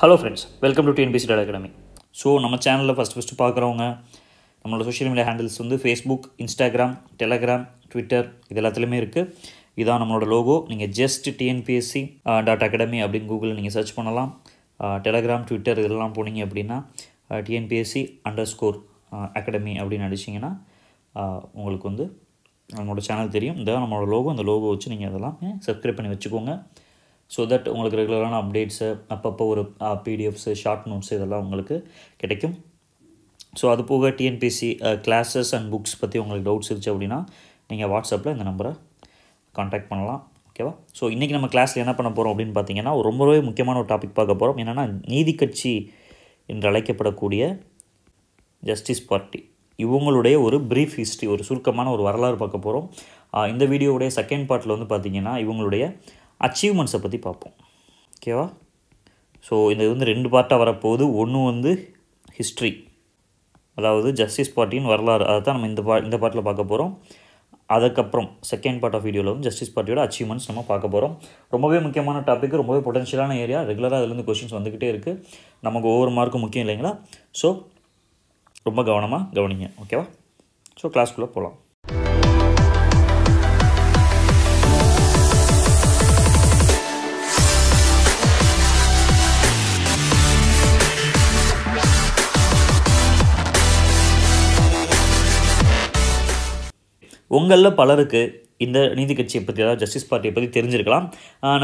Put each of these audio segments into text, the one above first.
hello friends welcome to TNPSC dot academy so நம்ம சேனலில் first first பார்க்குறவங்க நம்மளோட சோஷியல் மீடியா ஹேண்டில்ஸ் வந்து ஃபேஸ்புக் இன்ஸ்டாகிராம் டெலகிராம் ட்விட்டர் இது எல்லாத்துலேயுமே இருக்குது இதான் நம்மளோட லோகோ நீங்கள் ஜஸ்ட் டிஎன்பிஎஸ்சி டாட் அகாடமி அப்படின்னு கூகுளில் நீங்கள் சர்ச் பண்ணலாம் டெலகிராம் ட்விட்டர் இதெல்லாம் போனீங்க அப்படின்னா டிஎன்பிஎஸ்சி அண்டர் ஸ்கோர் அகாடமி அப்படின்னு அடிச்சிங்கன்னா உங்களுக்கு வந்து நம்மளோட சேனல் தெரியும் இதான் நம்மளோட லோகோ அந்த லோகோ வச்சு நீங்கள் அதெல்லாம் சப்ஸ்கிரைப் பண்ணி வச்சுக்கோங்க ஸோ தட் உங்களுக்கு ரெகுலரான அப்டேட்ஸு அப்பப்போ ஒரு பிடிஎஃப்ஸு ஷார்ட் நோட்ஸ் இதெல்லாம் உங்களுக்கு கிடைக்கும் ஸோ அது போக டிஎன்பிசி கிளாஸஸ் அண்ட் புக்ஸ் பற்றி உங்களுக்கு டவுட்ஸ் இருந்துச்சு அப்படின்னா நீங்கள் வாட்ஸ்அப்பில் இந்த நம்பரை காண்டாக்ட் பண்ணலாம் ஓகேவா ஸோ இன்றைக்கி நம்ம கிளாஸில் என்ன பண்ண போகிறோம் அப்படின்னு பார்த்தீங்கன்னா ரொம்பவே முக்கியமான ஒரு டாபிக் பார்க்க போகிறோம் என்னென்னா நீதி கட்சி என்று அழைக்கப்படக்கூடிய ஜஸ்டிஸ் பார்ட்டி இவங்களுடைய ஒரு ப்ரீஃப் ஹிஸ்ட்ரி ஒரு சுருக்கமான ஒரு வரலாறு பார்க்க போகிறோம் இந்த வீடியோவுடைய செகண்ட் பார்ட்டில் வந்து பார்த்திங்கன்னா இவங்களுடைய அச்சீவ்மெண்ட்ஸை பற்றி பார்ப்போம் ஓகேவா ஸோ இது வந்து ரெண்டு பார்ட்டாக வரப்போகுது ஒன்று வந்து ஹிஸ்ட்ரி அதாவது ஜஸ்டிஸ் பார்ட்டியின் வரலாறு அதை தான் நம்ம இந்த பா இந்த பாட்டில் பார்க்க போகிறோம் அதுக்கப்புறம் செகண்ட் பார்ட் ஆஃப் வீடியோவில் வந்து ஜஸ்டிஸ் பார்ட்டியோட அச்சீவ்மெண்ட்ஸ் நம்ம பார்க்க போகிறோம் ரொம்பவே முக்கியமான டாபிக் ரொம்பவே பொட்டன்ஷியலான ஏரியா ரெகுலராக அதுலேருந்து கொஷின்ஸ் வந்துக்கிட்டே இருக்குது நமக்கு ஒவ்வொரு மார்க்கும் முக்கியம் இல்லைங்களா ஸோ ரொம்ப கவனமாக கவனிங்க ஓகேவா ஸோ கிளாஸ்க்குள்ளே போகலாம் உங்களில் பலருக்கு இந்த நீதி கட்சியை பற்றி அதாவது ஜஸ்டிஸ் பார்ட்டியை பற்றி தெரிஞ்சிருக்கலாம்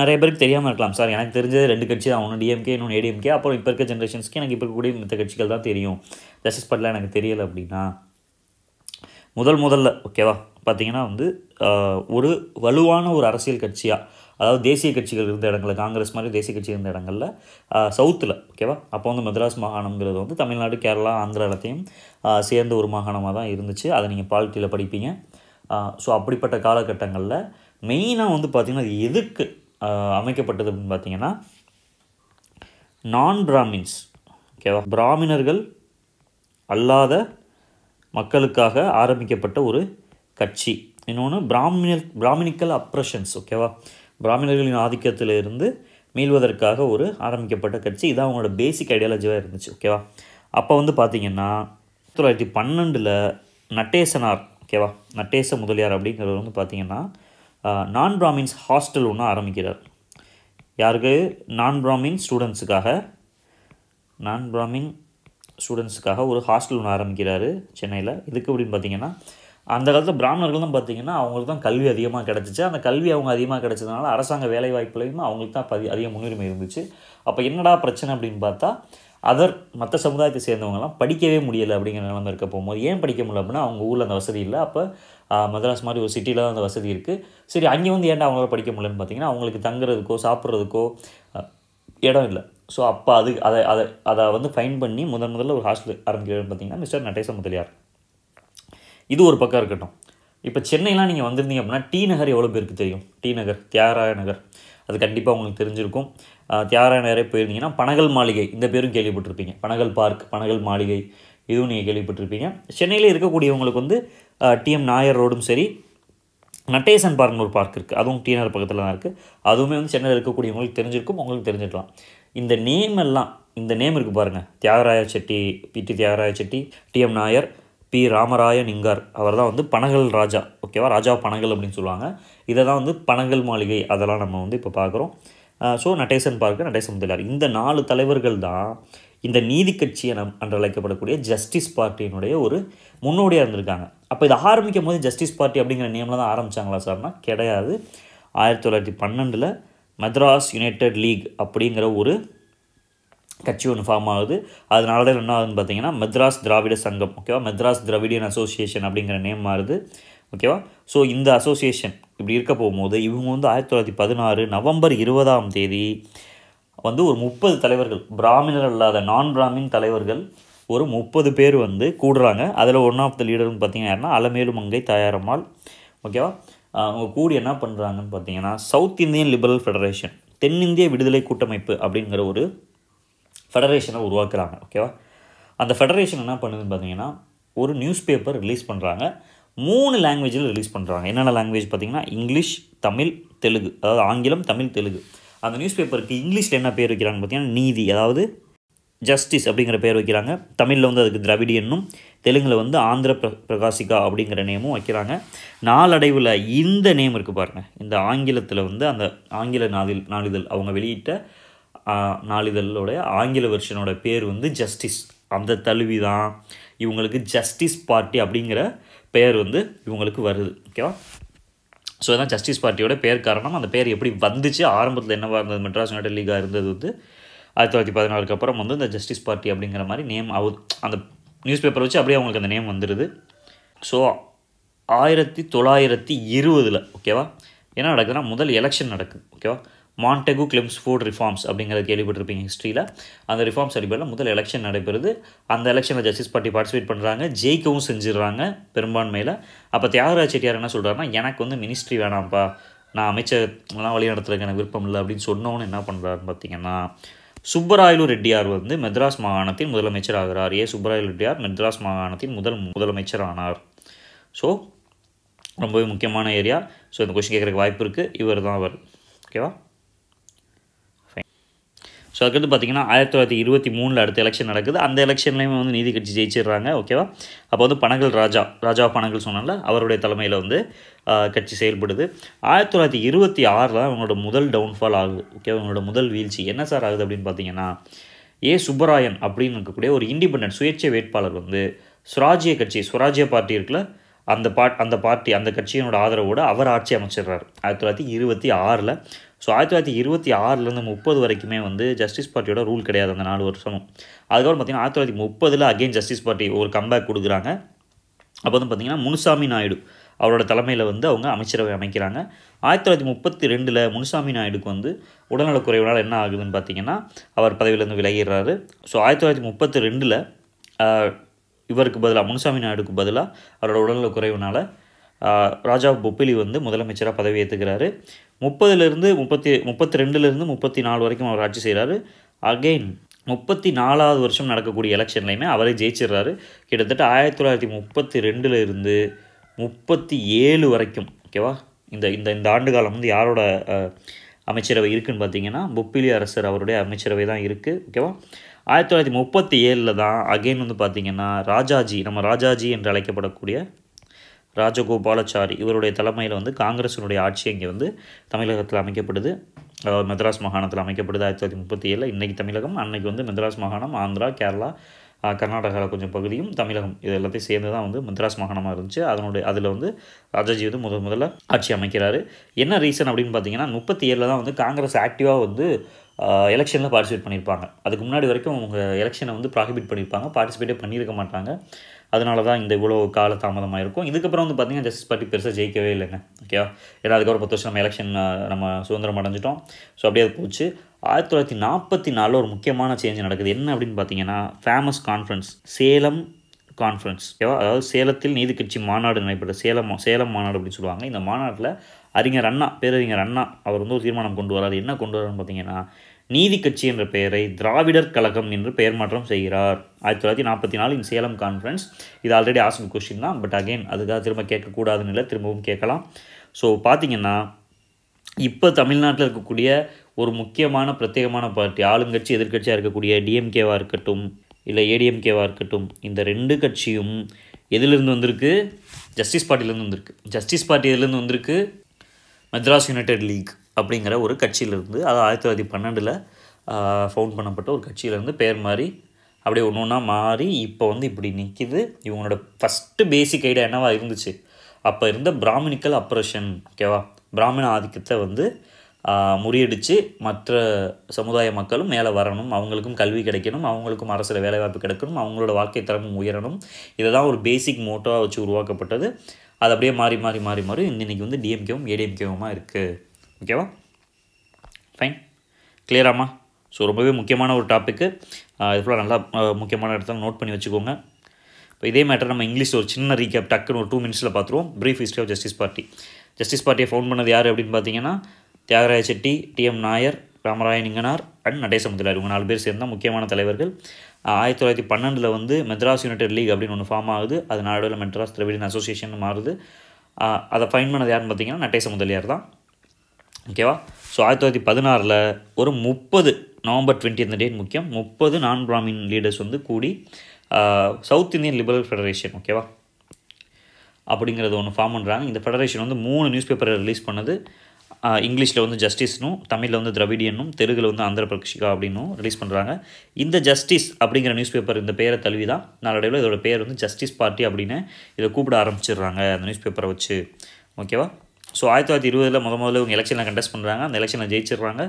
நிறைய பேருக்கு தெரியாமல் இருக்கலாம் சார் எனக்கு தெரிஞ்சது ரெண்டு கட்சி தான் ஒன்று டிஎம்கே இன்னொன்று ஏடிஎம்கே அப்புறம் இப்போ இருக்க ஜென்ரேஷன்ஸ்க்கு எனக்கு இப்போ இருக்கக்கூடிய மற்ற கட்சிகள் தான் தெரியும் ஜஸ்டிஸ் பார்ட்டியில் எனக்கு தெரியலை அப்படின்னா முதல் முதல்ல ஓகேவா பார்த்தீங்கன்னா வந்து ஒரு வலுவான ஒரு அரசியல் கட்சியாக அதாவது தேசிய கட்சிகள் இருந்த இடங்களில் காங்கிரஸ் மாதிரி தேசிய கட்சி இருந்த இடங்களில் சவுத்தில் ஓகேவா அப்போ வந்து மெட்ராஸ் மாகாணங்கிறது வந்து தமிழ்நாடு கேரளா ஆந்திரா எல்லாத்தையும் சேர்ந்த ஒரு மாகாணமாக தான் இருந்துச்சு அதை நீங்கள் பாலிட்டியில் படிப்பீங்க ஸோ அப்படிப்பட்ட காலகட்டங்களில் மெயினாக வந்து பார்த்திங்கன்னா அது எதுக்கு அமைக்கப்பட்டது அப்படின்னு பார்த்திங்கன்னா நான் பிராமின்ஸ் ஓகேவா பிராமணர்கள் அல்லாத மக்களுக்காக ஆரம்பிக்கப்பட்ட ஒரு கட்சி இன்னொன்று பிராமினர் பிராமினிக்கல் அப்ரஷன்ஸ் ஓகேவா பிராமணர்களின் ஆதிக்கத்தில் இருந்து மீள்வதற்காக ஒரு ஆரம்பிக்கப்பட்ட கட்சி இதான் அவங்களோட பேசிக் ஐடியாலஜியாக இருந்துச்சு ஓகேவா அப்போ வந்து பார்த்திங்கன்னா தொள்ளாயிரத்தி பன்னெண்டில் நட்டேசனார் ஓகேவா நட்டேச முதலியார் அப்படிங்கிறவர் வந்து பார்த்தீங்கன்னா நான் பிராமின்ஸ் ஹாஸ்டல் ஒன்று ஆரம்பிக்கிறார் யாருக்கு நான் பிராமின் ஸ்டூடெண்ட்ஸுக்காக நான் பிராமின் ஸ்டூடெண்ட்ஸுக்காக ஒரு ஹாஸ்டல் ஒன்று ஆரம்பிக்கிறாரு சென்னையில் இதுக்கு அப்படின்னு பார்த்தீங்கன்னா அந்த காலத்தில் பிராமணர்கள் தான் பார்த்திங்கன்னா அவங்களுக்கு தான் கல்வி அதிகமாக கிடச்சிச்சு அந்த கல்வி அவங்க அதிகமாக கிடச்சதுனால அரசாங்க வேலை வாய்ப்புலையும் அவங்களுக்கு தான் பதி அதிக முன்னுரிமை இருந்துச்சு அப்போ என்னடா பிரச்சனை அப்படின்னு பார்த்தா அதர் மற்ற சமுதாயத்தை சேர்ந்தவங்கலாம் படிக்கவே முடியலை அப்படிங்கிற நிலம இருக்க போகும்போது ஏன் படிக்க முடியல அப்படின்னா அவங்க ஊரில் அந்த வசதி இல்லை அப்போ மதராஸ் மாதிரி ஒரு சிட்டியில் தான் அந்த வசதி இருக்குது சரி அங்கே வந்து ஏன்டா அவங்களால படிக்க முடியலன்னு பார்த்தீங்கன்னா அவங்களுக்கு தங்குறதுக்கோ சாப்பிட்றதுக்கோ இடம் இல்லை ஸோ அப்போ அது அதை அதை அதை வந்து ஃபைன் பண்ணி முதன் முதல்ல ஒரு ஹாஸ்டல் ஆரம்பிக்கிறாருன்னு பார்த்தீங்கன்னா மிஸ்டர் நடேச முதலியார் இது ஒரு பக்கம் இருக்கட்டும் இப்போ சென்னையெலாம் நீங்கள் வந்திருந்தீங்க அப்படின்னா டி நகர் எவ்வளோ பேருக்கு தெரியும் டி நகர் தியாகராய நகர் அது கண்டிப்பாக உங்களுக்கு தெரிஞ்சிருக்கும் தியாகராய நகரே போயிருந்தீங்கன்னா பனகல் மாளிகை இந்த பேரும் கேள்விப்பட்டிருப்பீங்க பனகல் பார்க் பனகல் மாளிகை இதுவும் நீங்கள் கேள்விப்பட்டிருப்பீங்க சென்னையில் இருக்கக்கூடியவங்களுக்கு வந்து டிஎம் நாயர் ரோடும் சரி நட்டேசன் பார்க்னு ஒரு பார்க் இருக்குது அதுவும் டிஎன்ஆர் பக்கத்தில் தான் இருக்குது அதுவுமே வந்து சென்னையில் இருக்கக்கூடியவங்களுக்கு தெரிஞ்சிருக்கும் உங்களுக்கு தெரிஞ்சிடலாம் இந்த நேம் எல்லாம் இந்த நேம் இருக்குது பாருங்கள் Theagaraya Chetty P T Theagaraya Chetty TM Nair P Ramaraya Ningar அவர் தான் வந்து பனகல் ராஜா ஓகேவா ராஜா பனகல் அப்படின்னு சொல்லுவாங்க இதை தான் வந்து பனகல் மாளிகை அதெல்லாம் நம்ம வந்து இப்போ பார்க்குறோம் ஸோ நடேசன் பார்க்க நடேசன் முதலியார் இந்த நாலு தலைவர்கள் தான் இந்த நீதி கட்சி என அழைக்கப்படக்கூடிய ஜஸ்டிஸ் பார்ட்டியினுடைய ஒரு முன்னோடியாக இருந்திருக்காங்க அப்போ இதை ஆரம்பிக்கும் போது ஜஸ்டிஸ் பார்ட்டி அப்படிங்கிற நேமில் தான் ஆரம்பித்தாங்களா சார்னா கிடையாது ஆயிரத்தி தொள்ளாயிரத்தி பன்னெண்டில் மெத்ராஸ் யுனைடெட் லீக் அப்படிங்கிற ஒரு கட்சி ஒன்று ஃபார்ம் ஆகுது அதனால தான் என்ன ஆகுதுன்னு பார்த்தீங்கன்னா மெத்ராஸ் திராவிட சங்கம் ஓகேவா மெத்ராஸ் திராவிடியன் அசோசியேஷன் அப்படிங்கிற நேம் மாறுது ஓகேவா ஸோ இந்த அசோசியேஷன் இப்படி இருக்க போகும்போது இவங்க வந்து ஆயிரத்தி தொள்ளாயிரத்தி பதினாறு நவம்பர் இருபதாம் தேதி வந்து ஒரு முப்பது தலைவர்கள் பிராமணர் அல்லாத நான் பிராமின் தலைவர்கள் ஒரு முப்பது பேர் வந்து கூடுறாங்க அதில் ஒன் ஆஃப் த லீடர்னு பார்த்தீங்கன்னா அலமேலு மங்கை தயாரம்மாள் ஓகேவா அவங்க கூடி என்ன பண்ணுறாங்கன்னு பார்த்தீங்கன்னா சவுத் இந்தியன் லிபரல் ஃபெடரேஷன் தென்னிந்திய விடுதலை கூட்டமைப்பு அப்படிங்கிற ஒரு ஃபெடரேஷனை உருவாக்குறாங்க ஓகேவா அந்த ஃபெடரேஷன் என்ன பண்ணுதுன்னு பார்த்தீங்கன்னா ஒரு நியூஸ் பேப்பர் ரிலீஸ் பண்ணுறாங்க மூணு லாங்குவேஜில் ரிலீஸ் பண்ணுறாங்க என்னென்ன லாங்குவேஜ் பார்த்திங்கன்னா இங்கிலீஷ் தமிழ் தெலுங்கு அதாவது ஆங்கிலம் தமிழ் தெலுங்கு அந்த நியூஸ் பேப்பருக்கு இங்கிலீஷில் என்ன பேர் வைக்கிறாங்க பார்த்திங்கன்னா நீதி அதாவது ஜஸ்டிஸ் அப்படிங்கிற பேர் வைக்கிறாங்க தமிழில் வந்து அதுக்கு திராவிடி என்னும் தெலுங்கில் வந்து ஆந்திர பிர பிரகாசிகா அப்படிங்கிற நேமும் வைக்கிறாங்க நாளடைவில் இந்த நேம் இருக்குது பாருங்கள் இந்த ஆங்கிலத்தில் வந்து அந்த ஆங்கில நாளில் நாளிதழ் அவங்க வெளியிட்ட நாளிதழோடைய ஆங்கில வெர்ஷனோட பேர் வந்து ஜஸ்டிஸ் அந்த தழுவி தான் இவங்களுக்கு ஜஸ்டிஸ் பார்ட்டி அப்படிங்கிற பேர் வந்து இவங்களுக்கு வருது ஓகேவா ஸோ இதான் ஜஸ்டிஸ் பார்ட்டியோட பேர் காரணம் அந்த பேர் எப்படி வந்துச்சு ஆரம்பத்தில் என்னவாக இருந்தது மெட்ராஸ் யுனைடெட் லீகாக இருந்தது வந்து ஆயிரத்தி தொள்ளாயிரத்தி பதினாலுக்கு அப்புறம் வந்து இந்த ஜஸ்டிஸ் பார்ட்டி அப்படிங்கிற மாதிரி நேம் அவு அந்த நியூஸ் பேப்பரை வச்சு அப்படியே அவங்களுக்கு அந்த நேம் வந்துடுது ஸோ ஆயிரத்தி தொள்ளாயிரத்தி இருபதில் ஓகேவா என்ன நடக்குதுன்னா முதல் எலெக்ஷன் நடக்குது ஓகேவா மாண்டெகு ஃபோர்ட் ரிஃபார்ம்ஸ் அப்படிங்கிறத கேள்விப்பட்டிருப்பீங்க ஹிஸ்ட்ரியில் அந்த ரிஃபார்ம்ஸ் அடிப்படையில் முதல் எலெக்ஷன் நடைபெறுது அந்த எலெக்ஷனில் ஜஸ்டிஸ் பார்ட்டி பார்ட்டிசிபேட் பண்ணுறாங்க ஜெயிக்கவும் செஞ்சிடுறாங்க பெரும்பான்மையில் அப்போ தியாகராஜ் செட்டியார் என்ன சொல்கிறாருன்னா எனக்கு வந்து மினிஸ்ட்ரி வேணாம்ப்பா நான் அமைச்சர்லாம் நடத்துறதுக்கு எனக்கு விருப்பம் இல்லை அப்படின்னு சொன்னோன்னு என்ன பண்ணுறாருன்னு பார்த்தீங்கன்னா சுப்பராயலு ரெட்டியார் வந்து மெத்ராஸ் மாகாணத்தின் முதலமைச்சர் ஆகிறார் ஏ சுப்பராயலு ரெட்டியார் மெத்ராஸ் மாகாணத்தின் முதல் முதலமைச்சர் ஆனார் ஸோ ரொம்பவே முக்கியமான ஏரியா ஸோ இந்த கொஷின் கேட்குறதுக்கு வாய்ப்பு இருக்குது இவர் தான் அவர் ஓகேவா அதுக்கு வந்து பார்த்திங்கன்னா ஆயிரத்தி தொள்ளாயிரத்தி இருபத்தி மூணில் அடுத்த எலெக்ஷன் நடக்குது அந்த எலெக்ஷன்லேயுமே வந்து நீதி கட்சி ஜெயிச்சிடுறாங்க ஓகேவா அப்போ வந்து பனகல் ராஜா ராஜா பணங்கள் சொன்னால அவருடைய தலைமையில் வந்து கட்சி செயல்படுது ஆயிரத்தி தொள்ளாயிரத்தி இருபத்தி ஆறில் அவங்களோட முதல் டவுன்ஃபால் ஆகுது ஓகேவா அவங்களோட முதல் வீழ்ச்சி என்ன சார் ஆகுது அப்படின்னு பார்த்தீங்கன்னா ஏ சுப்பராயன் அப்படின்னு இருக்கக்கூடிய ஒரு இண்டிபெண்ட் சுயேட்சை வேட்பாளர் வந்து சுராஜ்ய கட்சி சுராஜ்ய பார்ட்டி இருக்குல்ல அந்த பாட் அந்த பார்ட்டி அந்த கட்சியினோட ஆதரவோடு அவர் ஆட்சி அமைச்சிடுறார் ஆயிரத்தி தொள்ளாயிரத்தி இருபத்தி ஆறில் ஸோ ஆயிரத்தி தொள்ளாயிரத்தி இருபத்தி ஆறுலேருந்து முப்பது வரைக்குமே வந்து ஜஸ்டிஸ் பார்ட்டியோட ரூல் கிடையாது அந்த நாலு வருஷமும் அதுக்கப்புறம் பார்த்திங்கன்னா ஆயிரத்தி தொள்ளாயிரத்தி முப்பதில் அகெயின் ஜஸ்டிஸ் பார்ட்டி ஒரு கம்பேக் கொடுக்குறாங்க அப்போ வந்து பார்த்திங்கன்னா முனுசாமி நாயுடு அவரோட தலைமையில் வந்து அவங்க அமைச்சரவை அமைக்கிறாங்க ஆயிரத்தி தொள்ளாயிரத்தி முப்பத்தி ரெண்டில் முனுசாமி நாயுடுக்கு வந்து உடல்நலக்குறைவினால் என்ன ஆகுதுன்னு பார்த்தீங்கன்னா அவர் பதவியிலேருந்து விலகிடுறாரு ஸோ ஆயிரத்தி தொள்ளாயிரத்தி முப்பத்தி ரெண்டில் இவருக்கு பதிலாக முனுசாமி நாயுடுக்கு பதிலாக அவரோட உடல்நலக்குறைவினால் ராஜா பொப்பிலி வந்து முதலமைச்சராக பதவி ஏற்றுக்கிறாரு முப்பதுலேருந்து முப்பத்தி முப்பத்தி ரெண்டுலேருந்து முப்பத்தி நாலு வரைக்கும் அவர் ஆட்சி செய்கிறாரு அகெயின் முப்பத்தி நாலாவது வருஷம் நடக்கக்கூடிய எலெக்ஷன்லையுமே அவரே ஜெயிச்சிடுறாரு கிட்டத்தட்ட ஆயிரத்தி தொள்ளாயிரத்தி முப்பத்தி ரெண்டுலேருந்து முப்பத்தி ஏழு வரைக்கும் ஓகேவா இந்த இந்த இந்த ஆண்டு காலம் வந்து யாரோட அமைச்சரவை இருக்குதுன்னு பார்த்தீங்கன்னா பொப்பிலி அரசர் அவருடைய அமைச்சரவை தான் இருக்குது ஓகேவா ஆயிரத்தி தொள்ளாயிரத்தி முப்பத்தி ஏழில் தான் அகெயின் வந்து பார்த்திங்கன்னா ராஜாஜி நம்ம ராஜாஜி என்று அழைக்கப்படக்கூடிய ராஜகோபாலாச்சாரி இவருடைய தலைமையில் வந்து காங்கிரஸினுடைய ஆட்சி இங்கே வந்து தமிழகத்தில் அமைக்கப்படுது மெத்ராஸ் மாகாணத்தில் அமைக்கப்படுது ஆயிரத்தி தொள்ளாயிரத்தி முப்பத்தி ஏழில் இன்றைக்கி தமிழகம் அன்னைக்கு வந்து மெத்ராஸ் மாகாணம் ஆந்திரா கேரளா கர்நாடகாவில் கொஞ்சம் பகுதியும் தமிழகம் இது எல்லாத்தையும் சேர்ந்து தான் வந்து மெத்ராஸ் மாகாணமாக இருந்துச்சு அதனுடைய அதில் வந்து ராஜாஜி வந்து முதல் முதல்ல ஆட்சி அமைக்கிறாரு என்ன ரீசன் அப்படின்னு பார்த்தீங்கன்னா முப்பத்தி ஏழில் தான் வந்து காங்கிரஸ் ஆக்டிவாக வந்து எலெக்ஷனில் பார்ட்டிசிபேட் பண்ணியிருப்பாங்க அதுக்கு முன்னாடி வரைக்கும் அவங்க எலெக்ஷனை வந்து ப்ராஹிபிட் பண்ணியிருப்பாங்க பார்ட்டிசிபேட்டே பண்ணியிருக்க மாட்டாங்க அதனால தான் இந்த இவ்வளோ கால தாமதமாக இருக்கும் இதுக்கப்புறம் வந்து பார்த்திங்கன்னா ஜஸ்டிஸ் பார்ட்டி பெருசாக ஜெயிக்கவே இல்லைங்க ஓகேவா ஏன்னா அதுக்கப்புறம் பத்து வருஷம் நம்ம எலெக்ஷன் நம்ம சுதந்திரம் அடைஞ்சிட்டோம் ஸோ அப்படியே அது போச்சு ஆயிரத்தி தொள்ளாயிரத்தி நாற்பத்தி நாலில் ஒரு முக்கியமான சேஞ்ச் நடக்குது என்ன அப்படின்னு பார்த்தீங்கன்னா ஃபேமஸ் கான்ஃபரன்ஸ் சேலம் கான்ஃபரன்ஸ் ஓகேவா அதாவது சேலத்தில் நீதி கட்சி மாநாடு நடைபெற்ற சேலம் சேலம் மாநாடு அப்படின்னு சொல்லுவாங்க இந்த மாநாட்டில் அறிஞர் அண்ணா பேரறிஞர் அண்ணா அவர் வந்து ஒரு தீர்மானம் கொண்டு வரார் என்ன கொண்டு வரார்னு பார்த்தீங்கன்னா நீதி கட்சி என்ற பெயரை திராவிடர் கழகம் என்று பெயர் மாற்றம் செய்கிறார் ஆயிரத்தி தொள்ளாயிரத்தி நாற்பத்தி நாலு இன் சேலம் கான்ஃபரன்ஸ் இது ஆல்ரெடி ஆசன் கொஸ்டின் தான் பட் அகெயின் அதுக்காக திரும்ப கேட்கக்கூடாதுன்னு இல்லை திரும்பவும் கேட்கலாம் ஸோ பார்த்திங்கன்னா இப்போ தமிழ்நாட்டில் இருக்கக்கூடிய ஒரு முக்கியமான பிரத்யேகமான பார்ட்டி ஆளுங்கட்சி எதிர்கட்சியாக இருக்கக்கூடிய டிஎம்கேவாக இருக்கட்டும் இல்லை ஏடிஎம்கேவாக இருக்கட்டும் இந்த ரெண்டு கட்சியும் எதிலிருந்து வந்திருக்கு ஜஸ்டிஸ் பார்ட்டிலேருந்து வந்திருக்கு ஜஸ்டிஸ் பார்ட்டி எதுலேருந்து வந்திருக்கு மெட்ராஸ் யுனைடெட் லீக் அப்படிங்கிற ஒரு கட்சியிலேருந்து அது ஆயிரத்தி தொள்ளாயிரத்தி பன்னெண்டில் ஃபவுண்ட் பண்ணப்பட்ட ஒரு கட்சியிலேருந்து பேர் மாறி அப்படியே ஒன்று ஒன்றா மாறி இப்போ வந்து இப்படி நிற்கிது இவங்களோட ஃபஸ்ட்டு பேசிக் ஐடியா என்னவாக இருந்துச்சு அப்போ இருந்த பிராமினிக்கல் அப்ரேஷன் ஓகேவா பிராமண ஆதிக்கத்தை வந்து முறியடித்து மற்ற சமுதாய மக்களும் மேலே வரணும் அவங்களுக்கும் கல்வி கிடைக்கணும் அவங்களுக்கும் அரசில் வேலைவாய்ப்பு கிடைக்கணும் அவங்களோட வாழ்க்கை தரமும் உயரணும் இதை தான் ஒரு பேசிக் மோட்டோவாக வச்சு உருவாக்கப்பட்டது அது அப்படியே மாறி மாறி மாறி மாறி இன்றைக்கி வந்து டிஎம்கேவும் ஏடிஎம்கேவுமா இருக்குது ஓகேவா ஃபைன் கிளியராமா ஸோ ரொம்பவே முக்கியமான ஒரு டாப்பிக்கு இது ஃபுல்லாக நல்லா முக்கியமான இடத்துல நோட் பண்ணி வச்சுக்கோங்க இப்போ இதே மேட்டர் நம்ம இங்கிலீஷ் ஒரு சின்ன ரீகேப் டக்குன்னு ஒரு டூ மினிட்ஸில் பார்த்துருவோம் brief history of justice party justice பார்ட்டியை ஃபோன் பண்ணது யார் அப்படின்னு பார்த்தீங்கன்னா தியாகராய செட்டி டிஎம் நாயர் ராமராயனிங்கனார் அண்ட் நடேச முதலாளி இவங்க நாலு பேர் சேர்ந்தால் முக்கியமான தலைவர்கள் ஆயிரத்தி தொள்ளாயிரத்தி பன்னெண்டில் வந்து மெட்ராஸ் யுனைடெட் லீக் அப்படின்னு ஒன்று ஃபார்ம் ஆகுது அது நாடுவில் மெட்ராஸ் திராவிடன் அசோசியேஷன் மாறுது அதை ஃபைன் பண்ணது யாருன்னு பார்த்தீங்கன்னா நடேச முதலியார் தான் ஓகேவா ஸோ ஆயிரத்தி தொள்ளாயிரத்தி பதினாறில் ஒரு முப்பது நவம்பர் டுவெண்ட்டி அந்த டேட் முக்கியம் முப்பது நான் பிராமின் லீடர்ஸ் வந்து கூடி சவுத் இந்தியன் லிபரல் ஃபெடரேஷன் ஓகேவா அப்படிங்கிறது ஒன்று ஃபார்ம் பண்ணுறாங்க இந்த ஃபெடரேஷன் வந்து மூணு நியூஸ் பேப்பரை ரிலீஸ் பண்ணது இங்கிலீஷில் வந்து ஜஸ்டிஸ்னும் தமிழில் வந்து திரவிடியனும் தெலுங்கில் வந்து ஆந்திர பிரக்ஷிகா அப்படின்னும் ரிலீஸ் பண்ணுறாங்க இந்த ஜஸ்டிஸ் அப்படிங்கிற நியூஸ் பேப்பர் இந்த பேரை தழுவி தான் நாளடைவில் இதோட பேர் வந்து ஜஸ்டிஸ் பார்ட்டி அப்படின்னு இதை கூப்பிட ஆரம்பிச்சிடுறாங்க அந்த நியூஸ் பேப்பரை வச்சு ஓகேவா ஸோ ஆயிரத்தி தொள்ளாயிரத்தி இருபதில் முத முதல்ல இவங்க எலெக்ஷனில் கண்டெஸ்ட் பண்ணுறாங்க அந்த எலெக்ஷனில் ஜெயிச்சிடுறாங்க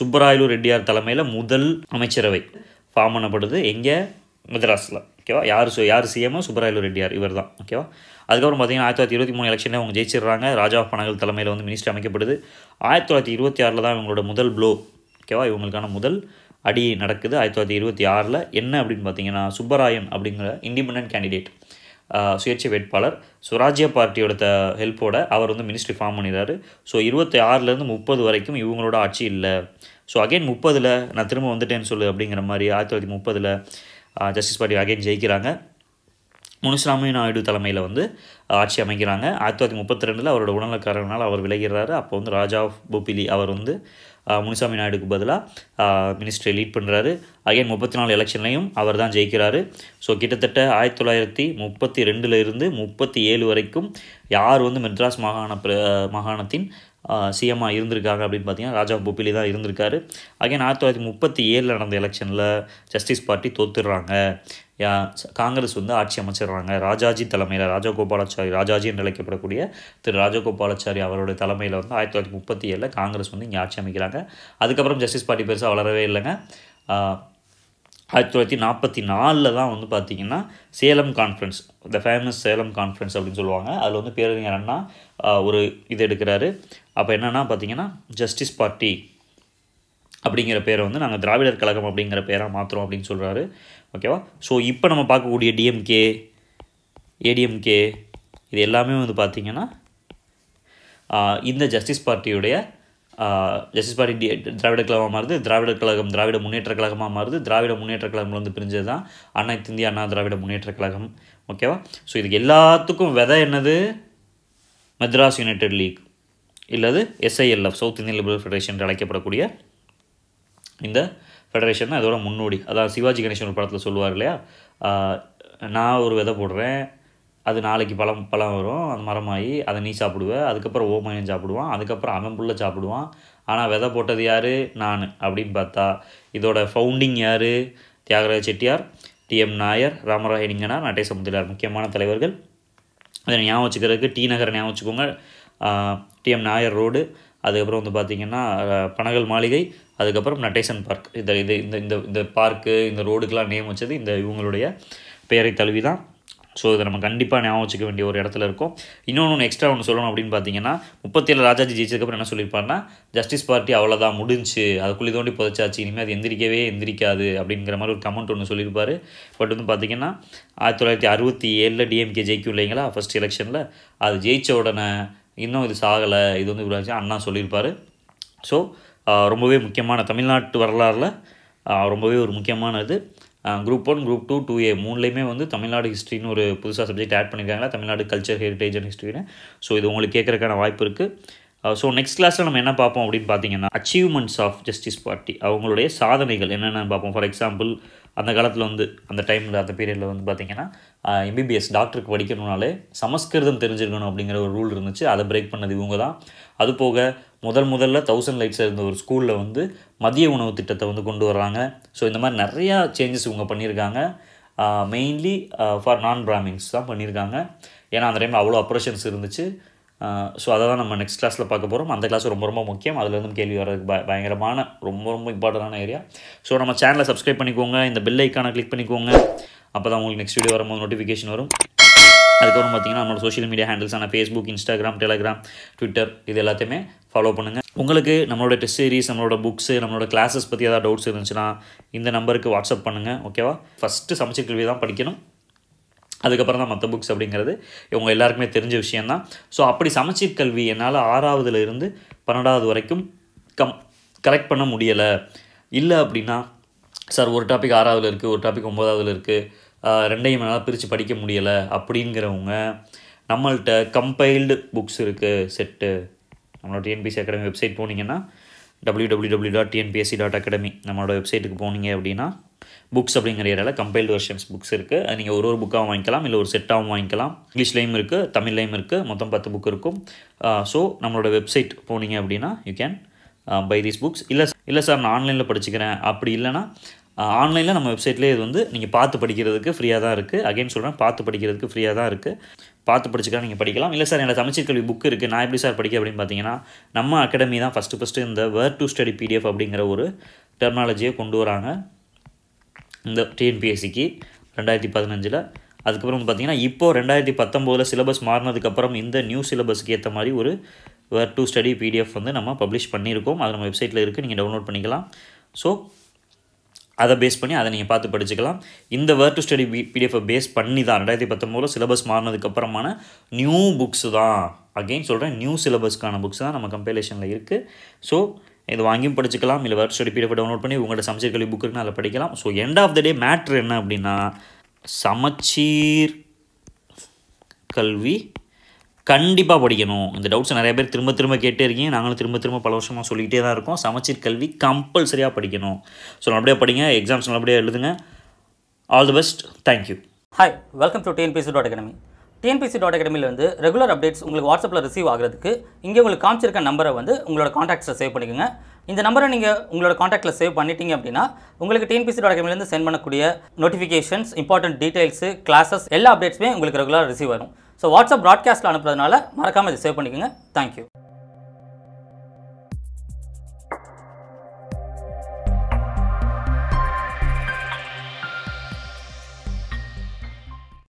சுப்பராயலு ரெட்டியார் தலைமையில் முதல் அமைச்சரவை ஃபார்ம் பண்ணப்படுது எங்கே மெட்ராஸில் ஓகேவா யார் சு யார் சிஎம்ஓ சுப்பராயலு ரெட்டியார் இவர் தான் ஓகேவா அதுக்கப்புறம் பார்த்தீங்கன்னா ஆயிரத்தி தொள்ளாயிரத்தி இருபத்தி மூணு எலெக்ஷனில் அவங்க ஜெயிச்சிடுறாங்க ராஜா பனகல் தலைமையில் வந்து மினிஸ்டர் அமைக்கப்படுது ஆயிரத்தி தொள்ளாயிரத்தி இருபத்தி ஆறில் தான் இவங்களோட முதல் ப்ளோ ஓகேவா இவங்களுக்கான முதல் அடி நடக்குது ஆயிரத்தி தொள்ளாயிரத்தி இருபத்தி ஆறில் என்ன அப்படின்னு பார்த்தீங்கன்னா சுப்பராயன் அப்படிங்கிற இண்டிபெண்ட் கேண்டிடேட் சுயேட்சை வேட்பாளர் சுராஜ்ய பார்ட்டியோட ஹெல்ப்போட அவர் வந்து மினிஸ்ட்ரி ஃபார்ம் பண்ணிடுறாரு ஸோ இருபத்தி ஆறுலேருந்து முப்பது வரைக்கும் இவங்களோட ஆட்சி இல்லை ஸோ அகைன் முப்பதில் நான் திரும்ப வந்துட்டேன்னு சொல்லு அப்படிங்கிற மாதிரி ஆயிரத்தி தொள்ளாயிரத்தி முப்பதில் ஜஸ்டிஸ் பார்ட்டி அகைன் ஜெயிக்கிறாங்க முனுசாமி நாயுடு தலைமையில் வந்து ஆட்சி அமைக்கிறாங்க ஆயிரத்தி தொள்ளாயிரத்தி முப்பத்தி ரெண்டில் அவரோட உடல்நலக்காரனால் அவர் விலகிறாரு அப்போ வந்து ராஜா ஆஃப் போபிலி அவர் வந்து முனுசாமி நாயுடுக்கு பதிலாக மினிஸ்ட்ரி லீட் பண்ணுறாரு அகைன் முப்பத்தி நாலு எலெக்ஷன்லையும் அவர் தான் ஜெயிக்கிறாரு ஸோ கிட்டத்தட்ட ஆயிரத்தி தொள்ளாயிரத்தி முப்பத்தி ரெண்டுலேருந்து முப்பத்தி ஏழு வரைக்கும் யார் வந்து மெட்ராஸ் மாகாண மாகாணத்தின் சிஎம்மாக இருந்திருக்காங்க அப்படின்னு பார்த்தீங்கன்னா ராஜா தான் இருந்திருக்காரு அகேன் ஆயிரத்தி தொள்ளாயிரத்தி முப்பத்தி ஏழில் நடந்த எலெக்ஷனில் ஜஸ்டிஸ் பார்ட்டி தோத்துடுறாங்க காங்கிரஸ் வந்து ஆட்சி அமைச்சிடுறாங்க ராஜாஜி தலைமையில் ராஜகோபாலாச்சாரி ராஜாஜி என்று அழைக்கப்படக்கூடிய திரு ராஜகோபாலாச்சாரி அவருடைய தலைமையில் வந்து ஆயிரத்தி தொள்ளாயிரத்தி முப்பத்தி ஏழில் காங்கிரஸ் வந்து இங்கே ஆட்சி அமைக்கிறாங்க அதுக்கப்புறம் ஜஸ்டிஸ் பார்ட்டி பெருசாக வளரவே இல்லைங்க ஆயிரத்தி தொள்ளாயிரத்தி நாற்பத்தி நாலில் தான் வந்து பார்த்திங்கன்னா Salem conference the famous Salem conference அப்படின்னு சொல்லுவாங்க அதில் வந்து பேரறிஞர் அண்ணா ஒரு இது எடுக்கிறாரு அப்போ என்னென்னா பார்த்திங்கன்னா ஜஸ்டிஸ் பார்ட்டி அப்படிங்கிற பேரை வந்து நாங்கள் திராவிடர் கழகம் அப்படிங்கிற பேராக மாற்றுறோம் அப்படின்னு சொல்கிறாரு ஓகேவா ஸோ இப்போ நம்ம பார்க்கக்கூடிய டிஎம்கே ஏடிஎம்கே இது எல்லாமே வந்து பார்த்திங்கன்னா இந்த ஜஸ்டிஸ் பார்ட்டியுடைய ஜஸ்டிஸ் பார்ட்டி டி திராவிட கழகமாக மாறுது திராவிட கழகம் திராவிட முன்னேற்ற கழகமாக மாறுது திராவிட முன்னேற்ற கழகம்லேருந்து பிரிஞ்சது தான் அண்ணா இந்திய அண்ணா திராவிட முன்னேற்ற கழகம் ஓகேவா ஸோ இதுக்கு எல்லாத்துக்கும் விதை என்னது மெத்ராஸ் யுனைடெட் லீக் இல்லது SILF south Indian liberal federation என்று அழைக்கப்படக்கூடிய இந்த ஃபெடரேஷன் அதோட முன்னோடி அதான் சிவாஜி கணேசன் ஒரு படத்தில் சொல்லுவார் இல்லையா நான் ஒரு விதை போடுறேன் அது நாளைக்கு பழம் பழம் வரும் அது மரமாகி அதை நீ சாப்பிடுவேன் அதுக்கப்புறம் ஓ சாப்பிடுவான் அதுக்கப்புறம் அவன் புள்ள சாப்பிடுவான் ஆனால் விதை போட்டது யார் நான் அப்படின்னு பார்த்தா இதோட ஃபவுண்டிங் யார் தியாகராஜ செட்டியார் டிஎம் நாயர் ராமராய ஹெனிங்கனார் நடேச முக்கியமான தலைவர்கள் அதை ஞாபகம் வச்சுக்கிறதுக்கு டி நகரை ஞாபகம் வச்சுக்கோங்க டிஎம் நாயர் ரோடு அதுக்கப்புறம் வந்து பார்த்திங்கன்னா பனகல் மாளிகை அதுக்கப்புறம் நட்டேசன் பார்க் இந்த இது இந்த இந்த இந்த பார்க்கு இந்த ரோடுக்கெலாம் நேம் வச்சது இந்த இவங்களுடைய பெயரை தழுவி தான் ஸோ இதை நம்ம கண்டிப்பாக ஞாபகம் வச்சுக்க வேண்டிய ஒரு இடத்துல இருக்கும் இன்னொன்று ஒன்று எக்ஸ்ட்ரா ஒன்று சொல்லணும் அப்படின்னு பார்த்தீங்கன்னா முப்பத்தேழு ராஜாஜி ஜெயிச்சதுக்கப்புறம் என்ன சொல்லியிருப்பாருன்னா ஜஸ்டிஸ் பார்ட்டி அவ்வளோதான் முடிஞ்சு அதுக்குள்ளே தோண்டி புதைச்சாச்சு இனிமேல் அது எந்திரிக்கவே எந்திரிக்காது அப்படிங்கிற மாதிரி ஒரு கமெண்ட் ஒன்று சொல்லியிருப்பார் பட் வந்து பார்த்திங்கன்னா ஆயிரத்தி தொள்ளாயிரத்தி அறுபத்தி ஏழில் டிஎம்கே ஜெயிக்கும் இல்லைங்களா ஃபஸ்ட் எலெக்ஷனில் அது ஜெயித்த உடனே இன்னும் இது சாகலை இது வந்து இவ்வளோ அண்ணா சொல்லியிருப்பார் ஸோ ரொம்பவே முக்கியமான தமிழ்நாட்டு வரலாறில் ரொம்பவே ஒரு முக்கியமான இது group one group two two A மூணுலேயுமே வந்து தமிழ்நாடு ஹிஸ்ட்ரின்னு ஒரு புதுசாக சப்ஜெக்ட் ஆட் பண்ணியிருக்காங்களா தமிழ்நாடு கல்ச்சர் ஹெரிட்டேஜ் அண்ட் ஹிஸ்ட்ரின்னு ஸோ இது உங்களுக்கு கேட்குறக்கான வாய்ப்பு இருக்குது ஸோ நெக்ஸ்ட் கிளாஸில் நம்ம என்ன பார்ப்போம் அப்படின்னு பார்த்தீங்கன்னா அச்சீவ்மெண்ட்ஸ் ஆஃப் ஜஸ்டிஸ் பார்ட்டி அவங்களுடைய சாதனைகள் என்னென்னு பார்ப்போம் ஃபார் எக்ஸாம்பிள் அந்த காலத்தில் வந்து அந்த டைமில் அந்த பீரியடில் வந்து பார்த்திங்கன்னா எம்பிபிஎஸ் uh, டாக்டருக்கு படிக்கணும்னாலே சமஸ்கிருதம் தெரிஞ்சிருக்கணும் அப்படிங்கிற ஒரு ரூல் இருந்துச்சு அதை பிரேக் பண்ணது இவங்க தான் அது போக முதல் முதல்ல தௌசண்ட் லைட்ஸ் இருந்த ஒரு ஸ்கூலில் வந்து மதிய உணவு திட்டத்தை வந்து கொண்டு வர்றாங்க ஸோ இந்த மாதிரி நிறையா சேஞ்சஸ் இவங்க பண்ணியிருக்காங்க மெயின்லி ஃபார் நான் பிராமின்ஸ் தான் பண்ணியிருக்காங்க ஏன்னா அந்த டைமில் அவ்வளோ அப்ரேஷன்ஸ் இருந்துச்சு ஸோ அதை தான் நம்ம நெக்ஸ்ட் கிளாஸில் பார்க்க போகிறோம் அந்த கிளாஸ் ரொம்ப ரொம்ப முக்கியம் அதுலேருந்து கேள்வி வர்றதுக்கு பயங்கரமான ரொம்ப ரொம்ப இம்பார்ட்டண்டான ஏரியா ஸோ நம்ம சேனலை சப்ஸ்கிரைப் பண்ணிக்கோங்க இந்த பெல் ஐக்கான கிளிக் பண்ணிக்கோங்க அப்போ தான் உங்களுக்கு நெக்ஸ்ட் வீடியோ வரும்போது நோட்டிஃபிகேஷன் வரும் அதுக்கப்புறம் பார்த்தீங்கன்னா நம்மளோட சோஷியல் மீடியா ஹேண்டில்ஸான ஃபேஸ்புக் இன்ஸ்டாகிராம் டெலகிராம் ட்விட்டர் இது எல்லாத்தையுமே ஃபாலோ பண்ணுங்கள் உங்களுக்கு நம்மளோட டெஸ்ட் சீரீஸ் நம்மளோட புக்ஸு நம்மளோட கிளாஸஸ் பற்றி ஏதாவது டவுட்ஸ் இருந்துச்சுன்னா இந்த நம்பருக்கு வாட்ஸ்அப் பண்ணுங்கள் ஓகேவா ஃபஸ்ட்டு சமைச்ச கல்வி தான் படிக்கணும் அதுக்கப்புறம் தான் மற்ற புக்ஸ் அப்படிங்கிறது இவங்க எல்லாருக்குமே தெரிஞ்ச விஷயந்தான் ஸோ அப்படி சமச்சீர் கல்வி என்னால் இருந்து பன்னெண்டாவது வரைக்கும் கம் கரெக்ட் பண்ண முடியலை இல்லை அப்படின்னா சார் ஒரு டாபிக் ஆறாவதுல இருக்குது ஒரு டாபிக் ஒம்பதாவதுல இருக்குது ரெண்டையும் என்னால் பிரித்து படிக்க முடியலை அப்படிங்கிறவங்க நம்மள்கிட்ட கம்பைல்டு புக்ஸ் இருக்குது செட்டு நம்மளோட டிஎன்பிசி அகாடமி வெப்சைட் போனீங்கன்னா W W W dot TNPSC dot academy நம்மளோட வெப்சைட்டுக்கு போனீங்க அப்படின்னா புக்ஸ் அப்படிங்கிற ஏரியாவில் கம்பைல்டு வெர்ஷன்ஸ் புக்ஸ் இருக்குது அது நீங்கள் ஒரு ஒரு புக்காகவும் வாங்கிக்கலாம் இல்லை ஒரு செட்டாகவும் வாங்கிக்கலாம் இங்கிலீஷ்லேயும் இருக்குது தமிழ்லேயும் இருக்குது மொத்தம் பத்து புக் இருக்கும் ஸோ நம்மளோட வெப்சைட் போனீங்க அப்படின்னா you can buy these books இல்லை இல்லை சார் நான் ஆன்லைனில் படிச்சுக்கிறேன் அப்படி இல்லைனா ஆன்லைனில் நம்ம வெப்சைட்லேயே இது வந்து நீங்கள் பார்த்து படிக்கிறதுக்கு ஃப்ரீயாக தான் இருக்குது அகைன் சொல்கிறேன் பார்த்து படிக்கிறதுக்கு ஃப்ரீயாக தான் இருக்குது பார்த்து படிச்சுக்கலாம் நீங்கள் படிக்கலாம் இல்லை சார் என்னோட தமிழ்ச்சி கல்வி புக் இருக்குது நான் எப்படி சார் படிக்க அப்படின்னு பார்த்தீங்கன்னா நம்ம அகாடமி தான் ஃபஸ்ட்டு ஃபஸ்ட்டு இந்த வேர் டு ஸ்டடி பிடிஎஃப் அப்படிங்கிற ஒரு டெர்னாலஜியை கொண்டு வராங்க இந்த டிஎன்பிஎஸ்சிக்கு ரெண்டாயிரத்தி பதினஞ்சில் அதுக்கப்புறம் வந்து பார்த்திங்கன்னா இப்போது ரெண்டாயிரத்தி பத்தொம்போதில் சிலபஸ் மாறினதுக்கப்புறம் இந்த நியூ சிலபஸ்க்கு ஏற்ற மாதிரி ஒரு வேர் டூ ஸ்டடி பிடிஎஃப் வந்து நம்ம பப்ளிஷ் பண்ணியிருக்கோம் அது நம்ம வெப்சைட்டில் இருக்குது நீங்கள் டவுன்லோட் பண்ணிக்கலாம் ஸோ அதை பேஸ் பண்ணி அதை நீங்கள் பார்த்து படிச்சுக்கலாம் இந்த வேர் டூ ஸ்டடி பி பிடிஎஃபை பேஸ் பண்ணி தான் ரெண்டாயிரத்தி பத்தொம்போதில் சிலபஸ் மாறினதுக்கப்புறமான நியூ புக்ஸ் தான் அகெயின் சொல்கிறேன் நியூ சிலபஸ்க்கான புக்ஸ் தான் நம்ம கம்பேலேஷனில் இருக்குது ஸோ இது வாங்கியும் படிச்சுக்கலாம் இல்லை ஒர்க் ஸ்டடி பிடிஎஃப் டவுன்லோட் பண்ணி உங்களோட சமச்சீர் கல்வி புக்கு அதில் படிக்கலாம் so end of the day matter என்ன அப்படின்னா சமச்சீர் கல்வி கண்டிப்பாக படிக்கணும் இந்த டவுட்ஸ் நிறைய பேர் திரும்ப திரும்ப கேட்டே இருக்கீங்க நாங்களும் திரும்ப திரும்ப பல வருஷமாக சொல்லிகிட்டே தான் இருக்கோம் சமச்சீர் கல்வி கம்பல்சரியாக படிக்கணும் ஸோ நல்லபடியாக படிங்க எக்ஸாம்ஸ் நல்லபடியாக எழுதுங்க all the best thank you hi welcome to TNPSC dot academy TNPSC dot அகாடமியில் வந்து ரெகுலர் அப்டேட்ஸ் உங்களுக்கு வாட்ஸ்அப்பில் ரிசீவ் ஆகிறதுக்கு இங்கே உங்களுக்கு காமிச்சிருக்க நம்பரை வந்து உங்களோட காண்டாக்ட்ஸில் சேவ் பண்ணிக்கோங்க இந்த நம்பரை நீங்கள் உங்களோட காண்டாக்டில் சேவ் பண்ணிட்டீங்க அப்படின்னா உங்களுக்கு டிஎன்பிசி டாட் அகாடமிலேருந்து சென்ட் பண்ணக்கூடிய நோட்டிஃபிகேஷன்ஸ் இம்பார்ட்டன்ட் டீட்டெயில்ஸு கிளாஸஸ் எல்லா அப்டேட்ஸுமே உங்களுக்கு ரெகுலராக ரிசீவ் வரும் ஸோ வாட்ஸ்அப் ப்ராட்காஸ்ட்டில் அனுப்புறதுனால மறக்காமல் இதை சேவ் பண்ணிக்கோங்க தேங்க்யூ